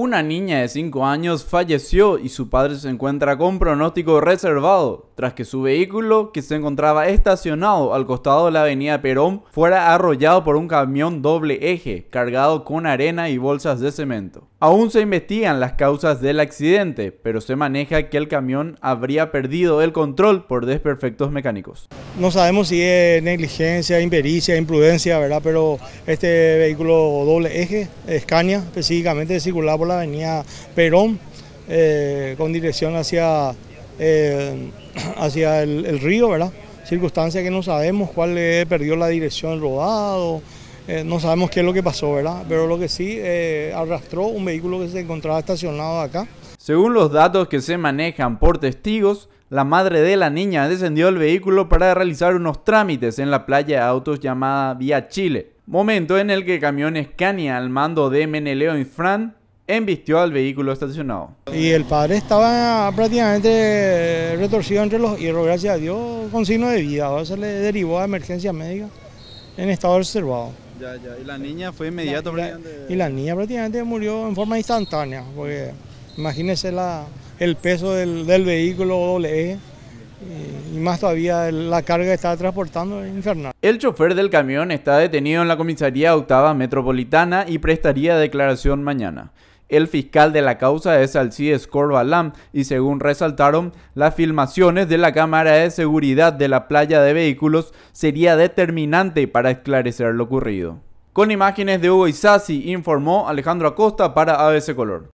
Una niña de 5 años falleció y su padre se encuentra con pronóstico reservado, tras que su vehículo, que se encontraba estacionado al costado de la avenida Perón, fuera arrollado por un camión doble eje, cargado con arena y bolsas de cemento. Aún se investigan las causas del accidente, pero se maneja que el camión habría perdido el control por desperfectos mecánicos. No sabemos si es negligencia, impericia, imprudencia, ¿verdad? Pero este vehículo doble eje, Scania, específicamente circulaba por la avenida Perón, eh, con dirección hacia, eh, hacia el, río, ¿verdad? Circunstancia que no sabemos cuál le perdió la dirección rodado, eh, no sabemos qué es lo que pasó, ¿verdad? Pero lo que sí, eh, arrastró un vehículo que se encontraba estacionado acá. Según los datos que se manejan por testigos, la madre de la niña descendió del vehículo para realizar unos trámites en la playa de autos llamada Vía Chile. Momento en el que camiones Scania al mando de Meneleo y Fran embistió al vehículo estacionado. Y el padre estaba prácticamente eh, retorcido entre los hierros, gracias a Dios, con signo de vida. Ahora se le derivó a emergencia médica en estado reservado. Ya, ya. ¿Y la niña fue inmediato? Y la niña prácticamente murió en forma instantánea, porque imagínese la, el peso del, vehículo doble E y más todavía la carga que estaba transportando es infernal. El chofer del camión está detenido en la comisaría octava metropolitana y prestaría declaración mañana. El fiscal de la causa es Alcides Corbalán y según resaltaron, las filmaciones de la cámara de seguridad de la playa de vehículos sería determinante para esclarecer lo ocurrido. Con imágenes de Hugo Isasi informó Alejandro Acosta para ABC Color.